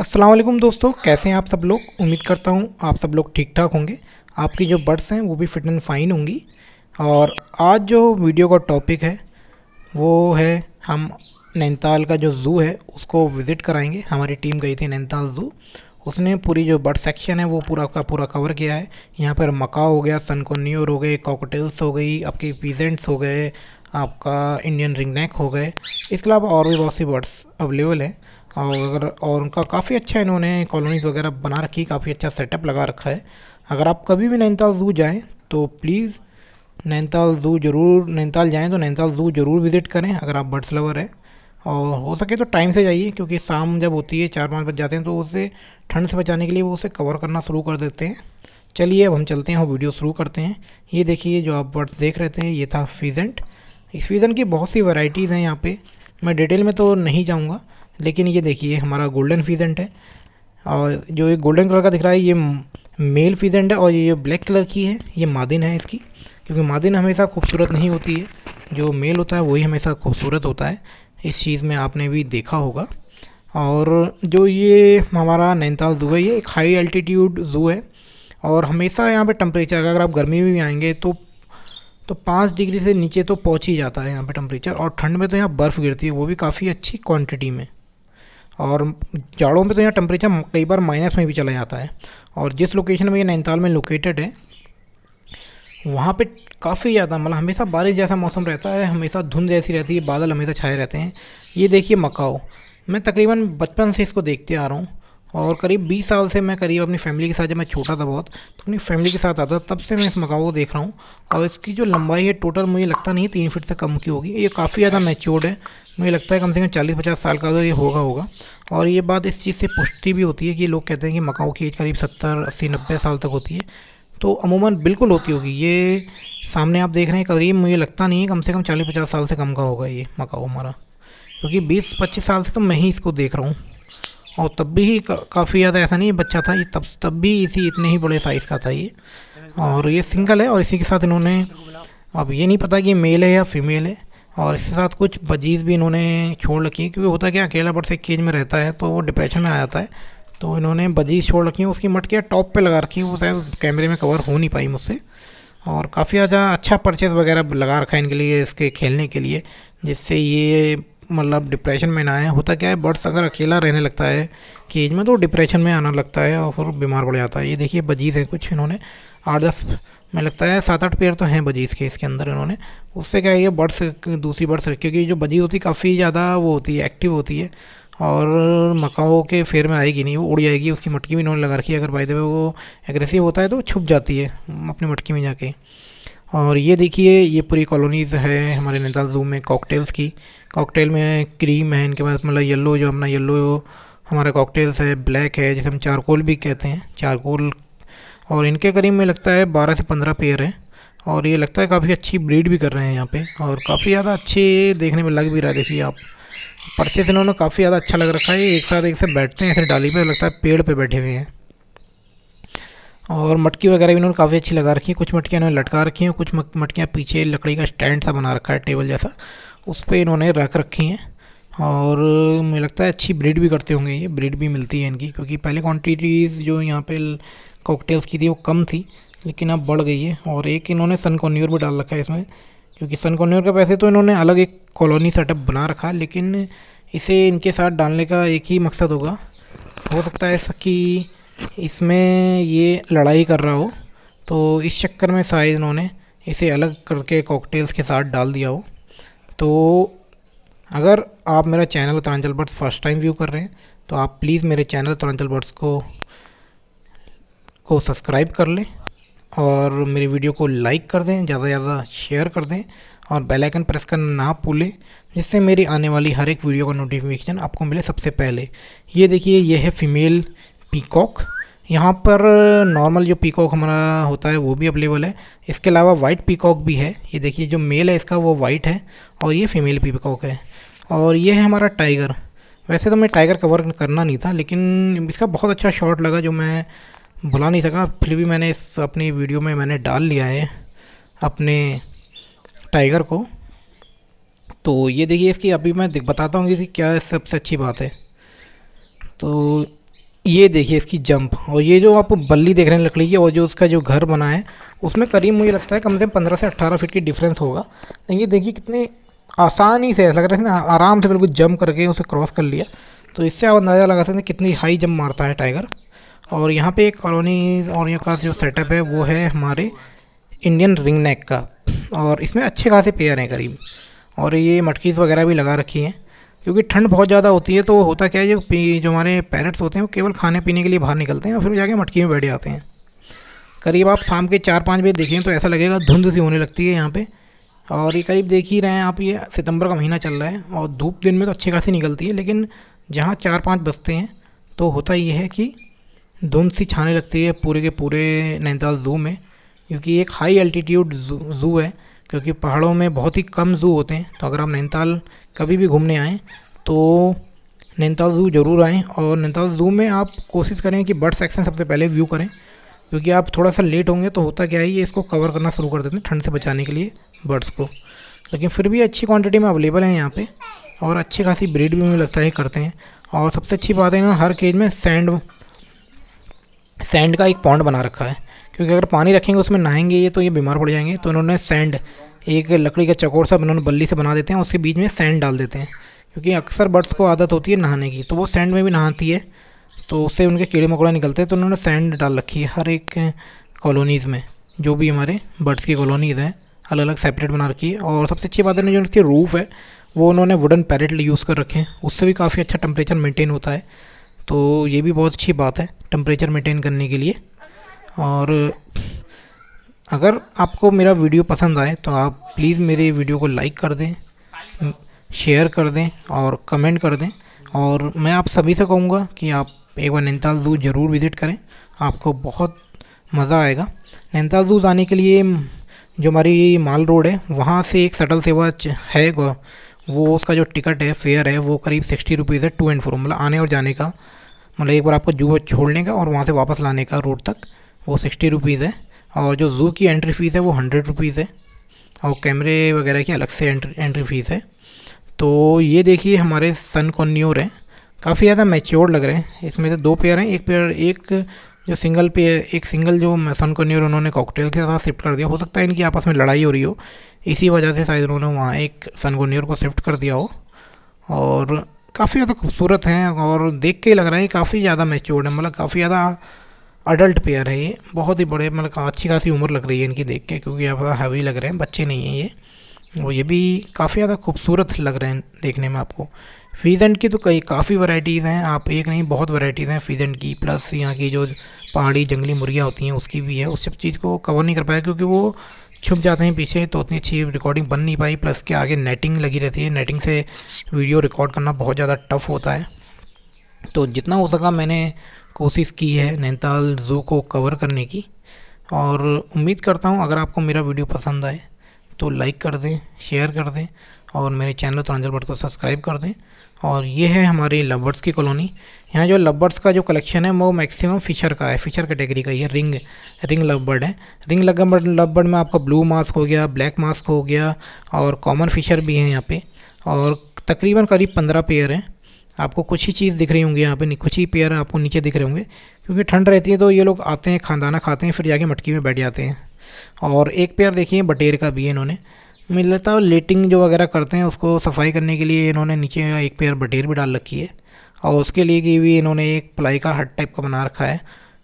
असलम दोस्तों कैसे हैं आप सब लोग उम्मीद करता हूँ आप सब लोग ठीक ठाक होंगे आपकी जो बर्ड्स हैं वो भी फिट एंड फाइन होंगी और आज जो वीडियो का टॉपिक है वो है हम नैनीताल का जो ज़ू है उसको विज़िट कराएंगे हमारी टीम गई थी नैनीताल ज़ू उसने पूरी जो बर्ड सेक्शन है वो पूरा का पूरा कवर किया है यहाँ पर मका हो गया सनकोन्योर हो गए कॉकटेल्स हो गई आपके पीजेंट्स हो गए आपका इंडियन रिंगनेक हो गए इसके अलावा और भी बहुत सी बर्ड्स अवेलेबल हैं और अगर और उनका काफ़ी अच्छा इन्होंने कॉलोनीज़ वगैरह बना रखी है काफ़ी अच्छा सेटअप लगा रखा है अगर आप कभी भी नैनीताल ज़ू जाएँ तो प्लीज़ नैनीताल ज़ू ज़रूर नैनीताल जाएँ तो नैनीताल ज़ू ज़रूर विज़िट करें अगर आप बर्ड्स लवर हैं और हो सके तो टाइम से जाइए क्योंकि शाम जब होती है चार पाँच बज जाते हैं तो उसे ठंड से बचाने के लिए वो उसे कवर करना शुरू कर देते हैं चलिए अब हम चलते हैं और वीडियो शुरू करते हैं ये देखिए जो आप बर्ड्स देख रहे थे ये था फीजेंट इस फीजेंट की बहुत सी वैरायटीज़ हैं यहाँ पे मैं डिटेल में तो नहीं जाऊँगा लेकिन ये देखिए हमारा गोल्डन फीजेंट है और जो ये गोल्डन कलर का दिख रहा है ये मेल फीजेंट है और ये ब्लैक कलर की है ये मादिन है इसकी क्योंकि मादिन हमेशा खूबसूरत नहीं होती है जो मेल होता है वही हमेशा खूबसूरत होता है इस चीज़ में आपने भी देखा होगा और जो ये हमारा नैनीताल ज़ू है ये एक हाई एल्टीट्यूड ज़ू है और हमेशा यहाँ पे टम्परेचर अगर आप गर्मी में भी आएंगे तो तो पाँच डिग्री से नीचे तो पहुँच ही जाता है यहाँ पे टम्परेचर और ठंड में तो यहाँ बर्फ़ गिरती है वो भी काफ़ी अच्छी क्वांटिटी में और जाड़ों में तो यहाँ टेम्परेचर कई बार माइनस में भी चला जाता है और जिस लोकेशन में ये नैनीताल में लोकेटेड है वहाँ पे काफ़ी ज़्यादा मतलब हमेशा बारिश जैसा मौसम रहता है हमेशा धुंध जैसी रहती है बादल हमेशा छाए रहते हैं ये देखिए मकाओ मैं तकरीबन बचपन से इसको देखते आ रहा हूँ और करीब बीस साल से मैं करीब अपनी फैमिली के साथ जब मैं छोटा था बहुत तो अपनी फैमिली के साथ आता तब से मैं इस मकाव को देख रहा हूँ और इसकी जो लंबाई है टोटल मुझे लगता नहीं तीन फीट से कम की होगी ये काफ़ी ज़्यादा मैच्योर्ड है मुझे लगता है कम से कम चालीस पचास साल का तो ये होगा होगा और ये बात इस चीज़ से पुष्टि भी होती है कि लोग कहते हैं कि मकाओ की एज करीब सत्तर अस्सी नब्बे साल तक होती है तो अमूमन बिल्कुल होती होगी ये सामने आप देख रहे हैं करीब मुझे लगता नहीं है कम से कम चालीस पचास साल से कम का होगा ये मकाओ हमारा क्योंकि बीस पच्चीस साल से तो मैं ही इसको देख रहा हूँ और तब भी ही का, काफ़ी ज़्यादा ऐसा नहीं बच्चा था ये तब तब भी इसी इतने ही बड़े साइज़ का था ये और ये सिंगल है और इसी के साथ इन्होंने अब ये नहीं पता कि मेल है या फीमेल है और इसके साथ कुछ बजीज़ भी इन्होंने छोड़ रखी है क्योंकि होता क्या अकेला बट से केज में रहता है तो वो डिप्रेशन में आ जाता है तो इन्होंने बजीज़ छोड़ रखी है उसकी मटकियाँ टॉप पे लगा रखी है वो शायद कैमरे में कवर हो नहीं पाई मुझसे और काफ़ी ज़्यादा अच्छा परचेज़ वगैरह लगा रखा है इनके लिए इसके खेलने के लिए जिससे ये मतलब डिप्रेशन में ना आए होता क्या है बर्ड्स अगर अकेला रहने लगता है केज में तो डिप्रेशन में आना लगता है और फिर बीमार पड़ जाता है ये देखिए बजीज़ है कुछ इन्होंने आठ दस में लगता है सात आठ पेयर तो हैं बजीज़ के इसके अंदर इन्होंने उससे क्या है ये बर्ड्स दूसरी बर्ड्स रखी क्योंकि जो बजीज़ होती है काफ़ी ज़्यादा वो होती है एक्टिव होती है और मकाओं के फेर में आएगी नहीं वो उड़ जाएगी उसकी मटकी भी इन्होंने लगा रखी है अगर बाई दे वो एग्रेसिव होता है तो छुप जाती है अपनी मटकी में जाके और ये देखिए ये पूरी कॉलोनीज़ है हमारे नैनीताल जू में कॉकटेल्स की कॉकटेल में क्रीम है इनके पास मतलब येलो जो अपना येलो हमारा कॉकटेल्स है ब्लैक है जिसे हम चारकोल भी कहते हैं चारकोल और इनके करीब में लगता है बारह से पंद्रह पेयर हैं और ये लगता है काफ़ी अच्छी ब्रीड भी कर रहे हैं यहाँ पे और काफ़ी ज़्यादा अच्छे देखने में लग भी रहा है देखिए आप परचेस इन्होंने काफ़ी ज़्यादा अच्छा लग रखा है एक साथ एक से बैठते हैं ऐसे डाली पे लगता है पेड़ पे बैठे हुए हैं और मटकी वगैरह भी इन्होंने काफ़ी अच्छी लगा रखी है कुछ मटकियाँ इन्होंने लटका रखी हैं कुछ मटकियाँ पीछे लकड़ी का स्टैंड सा बना रखा है टेबल जैसा उस पर इन्होंने रख रखी हैं और मुझे लगता है अच्छी ब्रीड भी करते होंगे ये ब्रीड भी मिलती है इनकी क्योंकि पहले क्वान्टिटीज़ जो यहाँ पे कॉकटेल्स की थी वो कम थी लेकिन अब बढ़ गई है और एक इन्होंने सन कॉन्यूर भी डाल रखा है इसमें क्योंकि सन कॉन्यूर का पैसे तो इन्होंने अलग एक कॉलोनी सेटअप बना रखा है लेकिन इसे इनके साथ डालने का एक ही मकसद होगा हो सकता है कि इसमें ये लड़ाई कर रहा हो तो इस चक्कर में शायद इन्होंने इसे अलग करके कॉकटेल्स के साथ डाल दिया हो तो अगर आप मेरा channel Taranjal birds first time view कर रहे हैं तो आप प्लीज़ मेरे चैनल तरंजल बर्ड्स को को सब्सक्राइब कर लें और मेरी वीडियो को लाइक कर दें ज़्यादा से ज़्यादा शेयर कर दें और बेल आइकन प्रेस करना ना भूलें जिससे मेरी आने वाली हर एक वीडियो का नोटिफिकेशन आपको मिले सबसे पहले ये देखिए यह है फीमेल पीकॉक यहाँ पर नॉर्मल जो पीकॉक हमारा होता है वो भी अवेलेबल है इसके अलावा वाइट पीकॉक भी है ये देखिए जो मेल है इसका वो वाइट है और ये फीमेल पीकॉक है और ये है हमारा टाइगर वैसे तो मैं टाइगर कवर करना नहीं था लेकिन इसका बहुत अच्छा शॉट लगा जो मैं भुला नहीं सका फिर भी मैंने इस अपनी वीडियो में मैंने डाल लिया है अपने टाइगर को तो ये देखिए इसकी अभी मैं बताता हूँ कि क्या सबसे अच्छी बात है तो ये देखिए इसकी जंप और ये जो आप बल्ली देख रहे हैं लकड़ी की और जो उसका जो घर बना है उसमें करीब मुझे लगता है कम से कम पंद्रह से अट्ठारह फीट की डिफरेंस होगा लेकिन ये देखिए कितने आसानी से ऐसा लग रहा है ना आराम से बिल्कुल जंप करके उसे क्रॉस कर लिया तो इससे आप अंदाज़ा लगा सकते हैं कितनी हाई जंप मारता है टाइगर और यहाँ पे एक कॉलोनी और यहाँ का जो सेटअप है वो है हमारे इंडियन रिंग नेक का और इसमें अच्छे खासे पेयर हैं करीब और ये मटकीज़ वगैरह भी लगा रखी हैं क्योंकि ठंड बहुत ज़्यादा होती है तो होता क्या है जो जो हमारे पैरट्स होते हैं वो केवल खाने पीने के लिए बाहर निकलते हैं और फिर जाके मटकी में बैठ जाते हैं करीब आप शाम के चार पाँच बजे देखें तो ऐसा लगेगा धुंध सी होने लगती है यहाँ पर और ये करीब देख ही रहे हैं आप ये सितंबर का महीना चल रहा है और धूप दिन में तो अच्छी खासी निकलती है लेकिन जहाँ चार पाँच बजते हैं तो होता ये है कि धुंध सी छाने लगती है पूरे के पूरे नैनीताल ज़ू में क्योंकि एक हाई अल्टीट्यूड ज़ू है क्योंकि पहाड़ों में बहुत ही कम ज़ू होते हैं तो अगर आप नैनीताल कभी भी घूमने आएँ तो नैनीताल ज़ू ज़रूर आएँ और नैनीताल ज़ू में आप कोशिश करें कि बर्ड सेक्शन सबसे पहले व्यू करें क्योंकि आप थोड़ा सा लेट होंगे तो होता क्या है ये इसको कवर करना शुरू कर देते हैं ठंड से बचाने के लिए बर्ड्स को लेकिन फिर भी अच्छी क्वांटिटी में अवेलेबल हैं यहाँ पे और अच्छी खासी ब्रीड भी मुझे लगता है करते हैं और सबसे अच्छी बात है इन्होंने हर केज में सैंड सैंड का एक पॉन्ड बना रखा है क्योंकि अगर पानी रखेंगे उसमें नहाएंगे ये तो ये बीमार पड़ जाएंगे तो इन्होंने सैंड एक लकड़ी का चकोर सा इन्होंने बल्ली से बना देते हैं उसके बीच में सैंड डाल देते हैं क्योंकि अक्सर बर्ड्स को आदत होती है नहाने की तो वो सैंड में भी नहाती है तो उससे उनके कीड़े मकोड़ा निकलते हैं तो उन्होंने सैंड डाल रखी है हर एक कॉलोनीज़ में जो भी हमारे बर्ड्स की कॉलोनीज़ हैं अलग अलग सेपरेट बना रखी है और सबसे अच्छी बात है जो उनकी रूफ़ है वो उन्होंने वुडन पैरेट यूज़ कर रखे हैं उससे भी काफ़ी अच्छा टेम्परेचर मेंटेन होता है तो ये भी बहुत अच्छी बात है टेम्परेचर मेंटेन करने के लिए और अगर आपको मेरा वीडियो पसंद आए तो आप प्लीज़ मेरे वीडियो को लाइक कर दें शेयर कर दें और कमेंट कर दें और मैं आप सभी से कहूँगा कि आप एक बार नैनीताल ज़ू ज़रूर विज़िट करें आपको बहुत मज़ा आएगा नैनीताल ज़ू जाने के लिए जो हमारी माल रोड है वहाँ से एक सटल सेवा है वो उसका जो टिकट है फेयर है वो करीब सिक्सटी रुपीज़ है टू एंड फोर मतलब आने और जाने का मतलब एक बार आपको जू छोड़ने का और वहाँ से वापस लाने का रोड तक वो सिक्सटी रुपीज़ है और जो ज़ू की एंट्री फ़ीस है वो हंड्रेड रुपीज़ है और कैमरे वगैरह की अलग से एंट्री एंट्री फ़ीस है तो ये देखिए हमारे सन कॉन्योर हैं काफ़ी ज़्यादा मैच्योर लग रहे हैं इसमें से दो पेयर हैं एक पेयर एक जो सिंगल पे एक सिंगल जो सन कॉन्योर उन्होंने कॉकटेल के साथ शिफ्ट कर दिया हो सकता है इनकी आपस में लड़ाई हो रही हो इसी वजह से शायद उन्होंने वहाँ एक सन कॉन्योर को शिफ्ट कर दिया हो और काफ़ी ज़्यादा खूबसूरत हैं और देख के लग रहा है काफ़ी ज़्यादा मैच्योर्ड है मतलब काफ़ी ज़्यादा अडल्ट पेयर है ये बहुत ही बड़े मतलब अच्छी खासी उम्र लग रही है इनकी देख के क्योंकि आप हैवी लग रहे हैं बच्चे नहीं हैं ये और ये भी काफ़ी ज़्यादा खूबसूरत लग रहे हैं देखने में आपको फीजेंट की तो कई काफ़ी वैरायटीज़ हैं आप एक नहीं बहुत वैरायटीज़ हैं फीजेंट की प्लस यहाँ की जो पहाड़ी जंगली मुर्गियाँ होती हैं उसकी भी है उस सब चीज़ को कवर नहीं कर पाया क्योंकि वो छुप जाते हैं पीछे तो उतनी अच्छी रिकॉर्डिंग बन नहीं पाई प्लस के आगे नेटिंग लगी रहती है नेटिंग से वीडियो रिकॉर्ड करना बहुत ज़्यादा टफ होता है तो जितना हो सका मैंने कोशिश की है नैनीताल ज़ू को कवर करने की और उम्मीद करता हूँ अगर आपको मेरा वीडियो पसंद आए तो लाइक कर दें शेयर कर दें और मेरे चैनल तरंजल भट्ट को सब्सक्राइब कर दें और ये है हमारी लबर्ड्स की कॉलोनी यहाँ जो लबर्ड्स का जो कलेक्शन है वो मैक्सिमम फिशर का है फिशर कैटेगरी का ये रिंग रिंग लबर्ड है रिंग लबर्ड लबर्ड में आपका ब्लू मास्क हो गया ब्लैक मास्क हो गया और कॉमन फिशर भी हैं यहाँ पे और तकरीबन करीब पंद्रह पेयर हैं आपको कुछ ही चीज़ दिख रही होंगी यहाँ पे कुछ ही पेयर आपको नीचे दिख रहे होंगे क्योंकि ठंड रहती है तो ये लोग आते हैं खानदाना खाते हैं फिर जाके मटकी में बैठ जाते हैं और एक पेयर देखिए बटेर का भी है इन्होंने मिल लगता है लेटिंग जो वगैरह करते हैं उसको सफाई करने के लिए इन्होंने नीचे एक पेयर बटेर भी डाल रखी है और उसके लिए कि भी इन्होंने एक प्लाई का हट टाइप का बना रखा है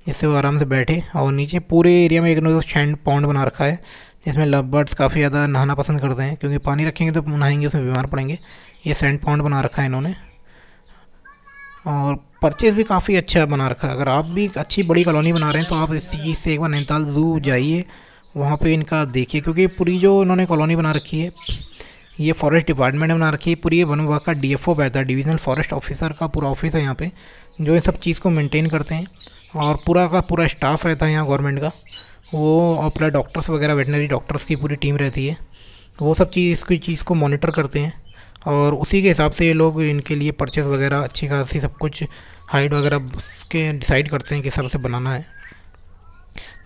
जिससे वो आराम से बैठे और नीचे पूरे एरिया में एक इन्होंने शैंड पॉन्ड बना रखा है जिसमें लव बर्ड्स काफ़ी ज़्यादा नहाना पसंद करते हैं क्योंकि पानी रखेंगे तो नहाएंगे उसमें बीमार पड़ेंगे ये सैंड पाउंड बना रखा है इन्होंने और परचेज़ भी काफ़ी अच्छा बना रखा है अगर आप भी एक अच्छी बड़ी कॉलोनी बना रहे हैं तो आप इस चीज़ से एक बार नैनीताल ज़ू जाइए वहाँ पे इनका देखिए क्योंकि पूरी जो इन्होंने कॉलोनी बना रखी है ये फॉरेस्ट डिपार्टमेंट ने बना रखी है पूरी ये वन विभाग का डीएफओ बैठता है डिविज़नल फॉरेस्ट ऑफिसर का पूरा ऑफिस है यहाँ पर जो इन सब चीज़ को मेनटेन करते हैं और पूरा का पूरा स्टाफ रहता है यहाँ गवर्नमेंट का वो अपना डॉक्टर्स वगैरह वेटनरी डॉक्टर्स की पूरी टीम रहती है वो सब चीज़ इसकी चीज़ को मॉनिटर करते हैं और उसी के हिसाब से ये लोग इनके लिए परचेज़ वगैरह अच्छी खासी सब कुछ हाइट वगैरह उसके डिसाइड करते हैं कि सबसे बनाना है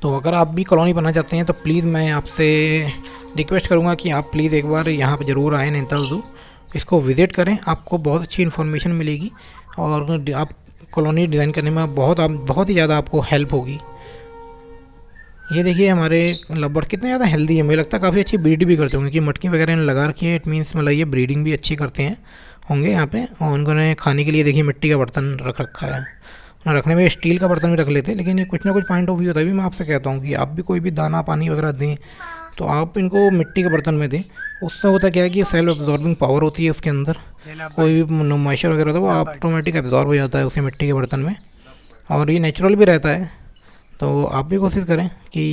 तो अगर आप भी कॉलोनी बनाना चाहते हैं तो प्लीज़ मैं आपसे रिक्वेस्ट करूँगा कि आप प्लीज़ एक बार यहाँ पर ज़रूर आएँ नैनीताल ज़ू इसको विज़िट करें आपको बहुत अच्छी इन्फॉर्मेशन मिलेगी और आप कॉलोनी डिज़ाइन करने में बहुत आप बहुत ही ज़्यादा आपको हेल्प होगी ये देखिए हमारे लबड़ कितने ज़्यादा हेल्दी है मुझे लगता है काफ़ी अच्छी ब्रीड भी करते होंगे कि मटकी वगैरह इन्हें लगा रखी है इट मीन्स मतलब ये ब्रीडिंग भी अच्छी करते हैं होंगे यहाँ पे और उनको ने खाने के लिए देखिए मिट्टी का बर्तन रख रखा है रखने में स्टील का बर्तन भी रख लेते हैं लेकिन ये कुछ ना कुछ पॉइंट ऑफ व्यू होता है भी मैं आपसे कहता हूँ कि आप भी कोई भी दाना पानी वगैरह दें तो आप इनको मिट्टी के बर्तन में दें उससे होता क्या है कि सेल्फ एब्जॉर्बिंग पावर होती है उसके अंदर कोई भी मॉइस्चर वगैरह होता है वो ऑटोमेटिक हाँ, एब्जॉर्ब हो जाता है उसे मिट्टी के बर्तन में और ये नेचुरल भी रहता है तो आप भी कोशिश करें कि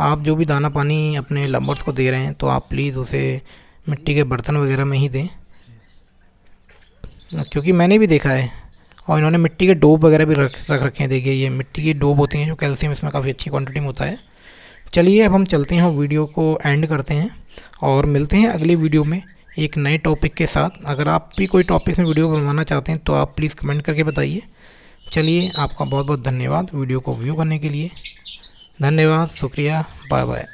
आप जो भी दाना पानी अपने लम्बर्स को दे रहे हैं तो आप प्लीज़ उसे मिट्टी के बर्तन वगैरह में ही दें क्योंकि मैंने भी देखा है और इन्होंने मिट्टी के डोब वगैरह भी रख रख रखे हैं देखिए ये मिट्टी की डोब होती हैं जो कैल्शियम इसमें काफ़ी अच्छी क्वांटिटी में होता है चलिए अब हम चलते हैं वीडियो को एंड करते हैं और मिलते हैं अगले वीडियो में एक नए टॉपिक के साथ अगर आप भी कोई टॉपिक में वीडियो बनवाना चाहते हैं तो आप प्लीज़ कमेंट करके बताइए चलिए आपका बहुत बहुत धन्यवाद वीडियो को व्यू करने के लिए धन्यवाद शुक्रिया बाय बाय